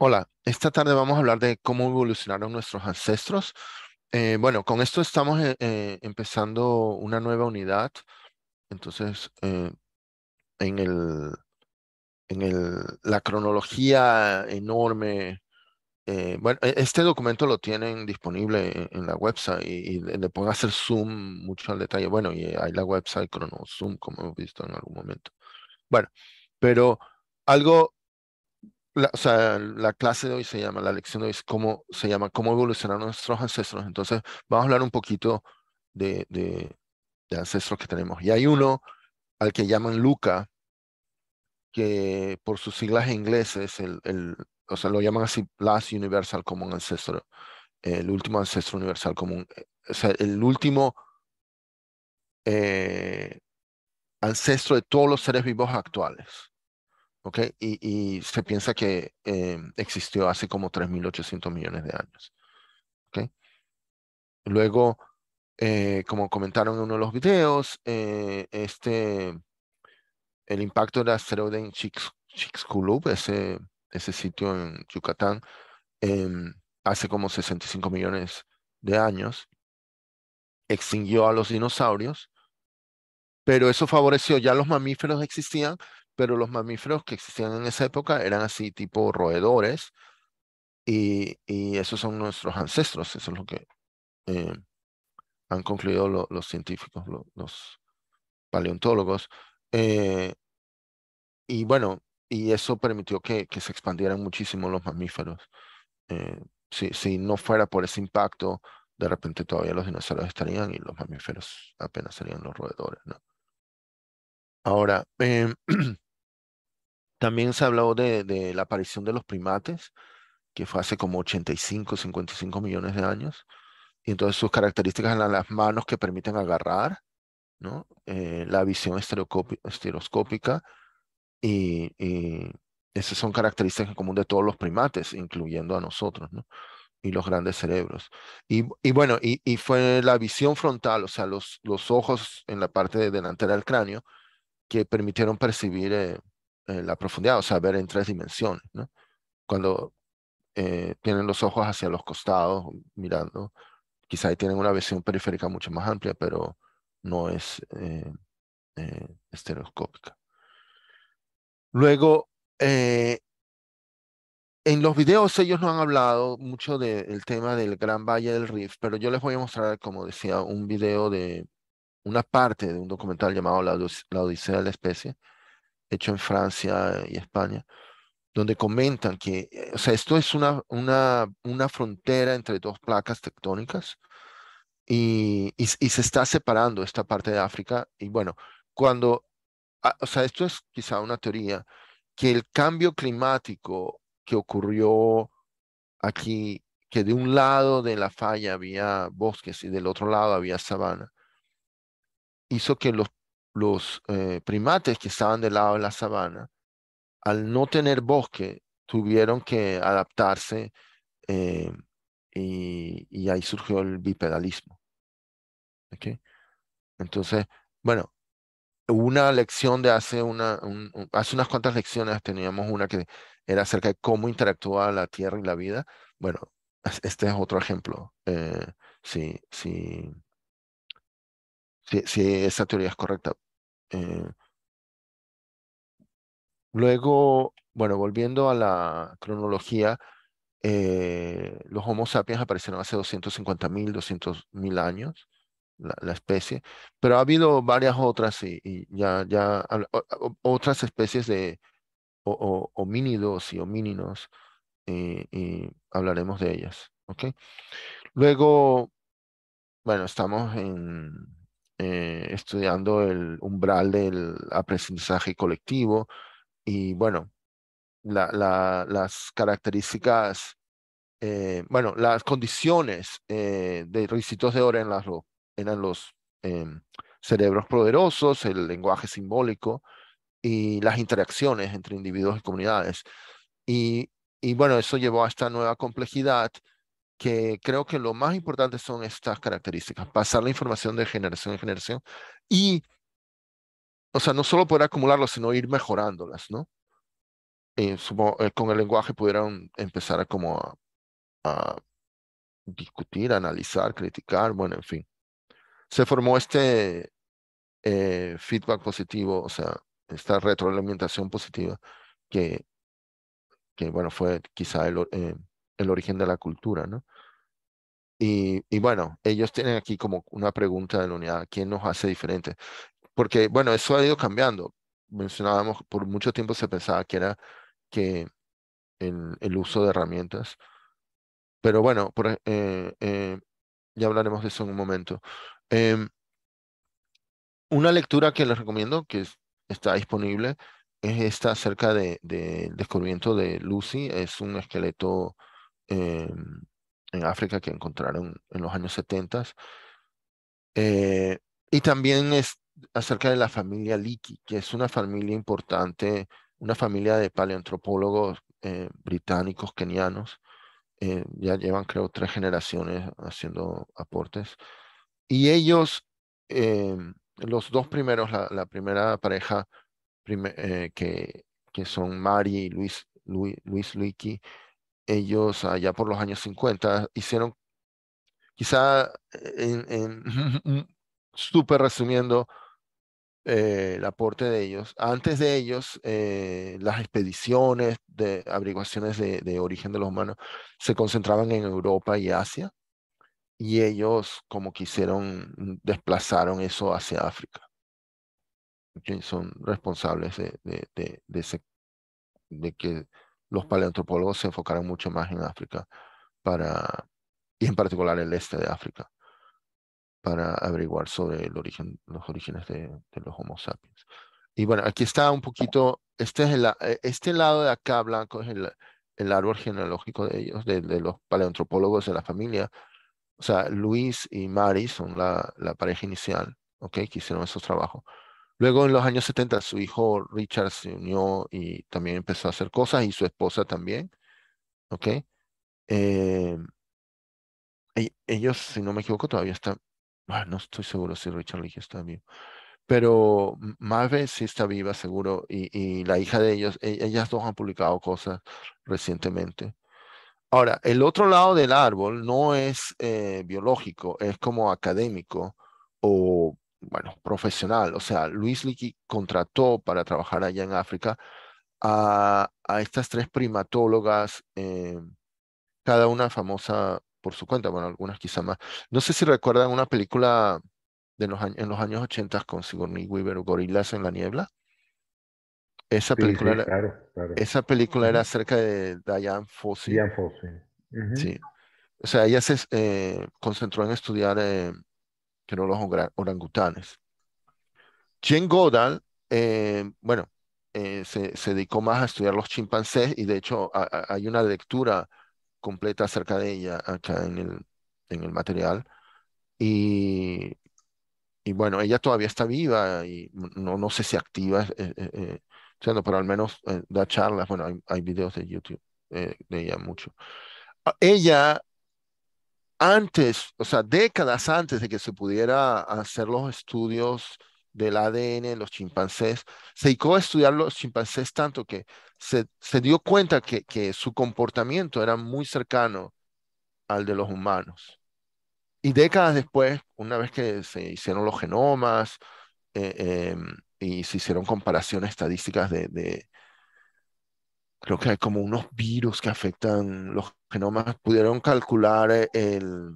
Hola, esta tarde vamos a hablar de cómo evolucionaron nuestros ancestros. Eh, bueno, con esto estamos eh, eh, empezando una nueva unidad. Entonces, en, el, en el, la cronología enorme, bueno, e, este documento lo tienen disponible e, en, la website y, y, le pueden hacer zoom mucho al detalle. Bueno, y hay la website zoom, como hemos visto en algún momento. Bueno, pero algo la, o sea, la clase de hoy se llama, la lección de hoy es cómo se llama, cómo evolucionaron nuestros ancestros. Entonces, vamos a hablar un poquito de, ancestros que tenemos. Y hay uno al que llaman Luca, que por sus siglas ingleses, el, el, o sea, lo llaman así Last Universal Common Ancestor, el último ancestro universal común, eh, o sea, el último eh, ancestro de todos los seres vivos actuales. Y, se piensa que em, existió hace como 3.800 millones de años, Luego, eh, como comentaron en uno de los videos, eh, este, el impacto del asteroide en Chicxulub, ese, ese sitio en Yucatán, em, hace como 65 millones de años, extinguió a los dinosaurios, pero eso favoreció, ya los mamíferos existían, pero los mamíferos que existían en esa época eran así tipo roedores y, y esos son nuestros ancestros, eso es lo que eh, han concluido los científicos, los paleontólogos. Eh, y bueno, y eso permitió que, que se expandieran muchísimo los mamíferos. Eh, si, si no fuera por ese impacto, de repente todavía los dinosaurios estarían y los mamíferos apenas serían los roedores, ¿no? Ahora, eh, También se ha hablado de, la aparición de los primates, que fue hace como 85, 55 millones de años. Y entonces sus características eran las manos que permiten agarrar, ¿no? Eh, la visión estereoscópica y, y, esas son características en común de todos los primates, incluyendo a nosotros, ¿no? y los grandes cerebros. Y, y bueno, y, y, fue la visión frontal, o sea, los, los ojos en la parte delantera del cráneo, que permitieron percibir eh, eh, la profundidad, o sea, ver en tres dimensiones, Cuando eh, tienen los ojos hacia los costados, mirando, quizá tienen una visión periférica mucho más amplia, pero no es eh, estereoscópica. Luego, en los videos ellos no han hablado mucho del tema del Gran Valle del Rift, pero yo les voy a mostrar, como decía, un video de una parte de un documental llamado La, Odisea de la Especie, hecho en Francia y España, donde comentan que, eh, o sea, esto es una, una, una frontera entre dos placas tectónicas y, y, y, se está separando esta parte de África. Y bueno, cuando, ah, o sea, esto es quizá una teoría, que el cambio climático que ocurrió aquí, que de un lado de la falla había bosques y del otro lado había sabana, hizo que los los eh, primates que estaban del lado de la sabana, al no tener bosque, tuvieron que adaptarse eh, y, y, ahí surgió el bipedalismo. ¿Okay? Entonces, bueno, una lección de hace, una, un, hace unas cuantas lecciones teníamos una que era acerca de cómo interactúa la tierra y la vida. Bueno, este es otro ejemplo. Eh, sí, sí si, esa teoría es correcta. Eh, luego, bueno, volviendo a la cronología, eh, los Homo sapiens aparecieron hace 250.000, 200.000 años, la, especie, pero ha habido varias otras y, ya, ya otras especies de homínidos y homínidos eh, y, hablaremos de ellas. ¿ok? Luego, bueno, estamos en eh, estudiando el umbral del aprendizaje colectivo y bueno, las características, eh, bueno, las condiciones eh, de requisitos de oro en eran los em, cerebros poderosos, el lenguaje simbólico y las interacciones entre individuos y comunidades. Y, y bueno, eso llevó a esta nueva complejidad que creo que lo más importante son estas características, pasar la información de generación en generación y, o sea, no solo poder acumularlo sino ir mejorándolas, ¿no? Eh, eh, con el lenguaje pudieran empezar a como a, discutir, analizar, criticar, bueno, en fin. Se formó este eh, feedback positivo, o sea, esta retroalimentación positiva que, que bueno, fue quizá el, el origen de la cultura, ¿no? Y, y, bueno, ellos tienen aquí como una pregunta de la unidad, ¿quién nos hace diferente? Porque, bueno, eso ha ido cambiando. Mencionábamos, por mucho tiempo se pensaba que era que el, el uso de herramientas, pero bueno, por, eh, eh, ya hablaremos de eso en un momento. Em, una lectura que les recomiendo, que está disponible, es esta acerca del de, de descubrimiento de Lucy, es un esqueleto en África que encontraron en los años 70. Eh, y también es acerca de la familia Leakey, que es una familia importante, una familia de paleoantropólogos eh, británicos, kenianos. Eh, ya llevan, creo, tres generaciones haciendo aportes. Y ellos, los dos primeros, la, primera pareja que, que son Mari y Luis, Luis, Luis Leakey, ellos allá por los años 50 hicieron, quizá en, en súper resumiendo eh, el aporte de ellos, antes de ellos eh, las expediciones de averiguaciones de, de origen de los humanos se concentraban en Europa y Asia y ellos como quisieron mm, desplazaron eso hacia África. Son responsables de, de, de, de que los paleoantropólogos se enfocaron mucho más en África para, y en particular el este de África, para averiguar sobre el origen, los orígenes de, los Homo sapiens. Y bueno, aquí está un poquito, este, es el, eh, este lado de acá blanco es el, árbol genealógico de ellos, de, los paleoantropólogos de la familia. O sea, Luis y Mari son la, la pareja inicial, ¿ok? Que hicieron esos trabajos. Luego en los años 70 su hijo Richard se unió y también empezó a hacer cosas y su esposa también. ¿Ok? Eh, e-, ellos, si no me equivoco, todavía están, ah, no estoy seguro si Richard Lee está vivo, pero más sí está viva, seguro, y, la hija de ellos, e-, ellas dos han publicado cosas recientemente. Ahora, el otro lado del árbol no es eh, biológico, es como académico o bueno, profesional. O sea, Luis Licky contrató para trabajar allá en África a, estas tres primatólogas, eh, cada una famosa por su cuenta, bueno, algunas quizá más. No sé si recuerdan una película de los, en los años 80 con Sigourney Weaver, Gorilas en la Niebla. Esa película, Era, Esa película era acerca de Diane Fossey. Diane Sí. O sea, ella se eh, concentró en estudiar eh, que no los orangutanes. Jane Goddard, eh, bueno, eh, se, dedicó más a estudiar los chimpancés y de hecho hay una lectura completa acerca de ella acá en el, en el material. Y, y, bueno, ella todavía está viva y no, no sé si activa, eh, eh pero al menos da charlas, bueno, hay, hay videos de YouTube de ella mucho. Ah, ella antes, o sea, décadas antes de que se pudiera hacer los estudios del ADN en los chimpancés, se dedicó a estudiar los chimpancés tanto que se, se dio cuenta que, que, su comportamiento era muy cercano al de los humanos. Y décadas después, una vez que se hicieron los genomas eh, em, y se hicieron comparaciones estadísticas de creo que hay como unos virus que afectan los genomas. Pudieron calcular eh, el,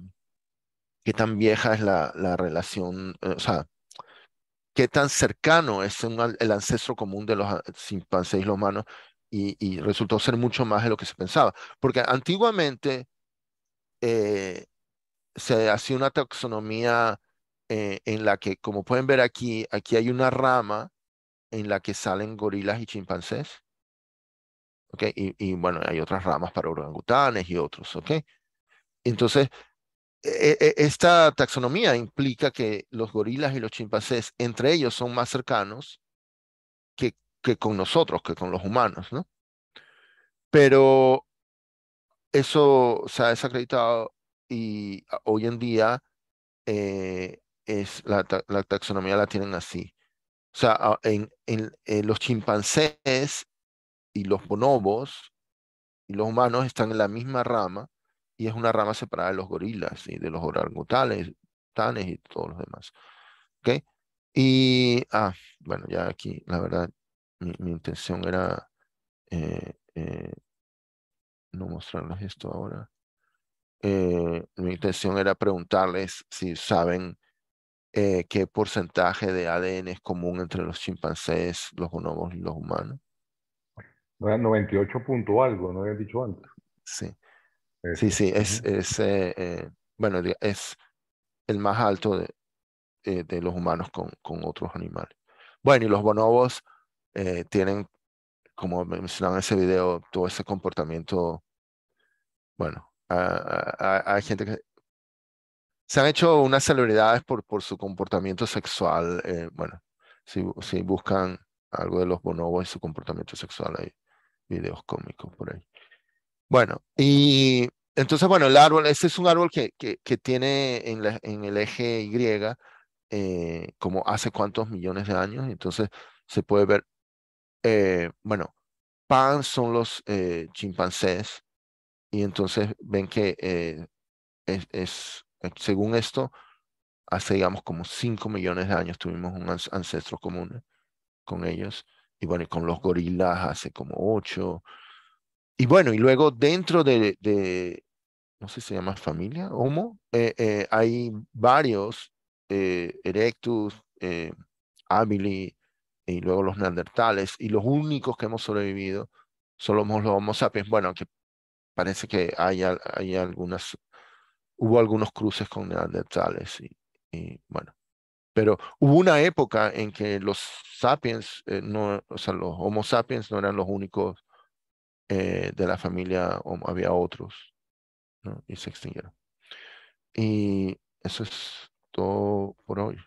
qué tan vieja es la, la, relación, eh, o sea, qué tan cercano es el ancestro común de los ah, chimpancés y los humanos, y, resultó ser mucho más de lo que se pensaba. Porque antiguamente eh, se hacía una taxonomía en la que, como pueden ver aquí, aquí hay una rama en la que salen gorilas y chimpancés y, bueno, hay otras ramas para orangutanes y otros, ¿ok? Entonces, e, e, esta taxonomía implica que los gorilas y los chimpancés entre ellos son más cercanos que, con nosotros, que con los humanos, ¿no? Pero eso se ha desacreditado y hoy en día eh, es la, taxonomía la tienen así. O sea, en los chimpancés y los bonobos y los humanos están en la misma rama y es una rama separada de los gorilas y de los orangutanes tanes y todos los demás. ¿Ok? Y, ah, bueno, ya aquí, la verdad, mi, intención era eh, eh, no mostrarles esto ahora. Eh, mi intención era preguntarles si saben eh, qué porcentaje de ADN es común entre los chimpancés, los bonobos y los humanos. 98 punto algo, no había dicho antes. Sí. Sí, este, sí, es, eh, eh, bueno, es el más alto de, eh, de los humanos con, con, otros animales. Bueno, y los bonobos tienen, como mencionaba en ese video, todo ese comportamiento, bueno, hay gente que se han hecho unas celebridades por, por su comportamiento sexual. bueno, si, si, buscan algo de los bonobos y su comportamiento sexual, ahí videos cómicos por ahí. Bueno, y entonces, bueno, el árbol, este es un árbol que, que, tiene en, la, en, el eje Y eh, como hace cuántos millones de años, entonces se puede ver, eh, bueno, pan son los eh, chimpancés, y entonces ven que es, según esto, hace digamos como cinco millones de años tuvimos un ancestro común con ellos y bueno, con los gorilas hace como ocho. Y bueno, y luego dentro de, no sé si se llama familia, Homo, eh, eh, hay varios, eh, Erectus, Abili, y luego los neandertales, y los únicos que hemos sobrevivido son los Homo sapiens, bueno, que parece que hay, hay algunas, hubo algunos cruces con neandertales, y, y bueno. Pero hubo una época en que los sapiens, eh, no, o sea, los Homo sapiens no eran los únicos eh, de la familia, había otros, Y se extinguieron. Y eso es todo por hoy.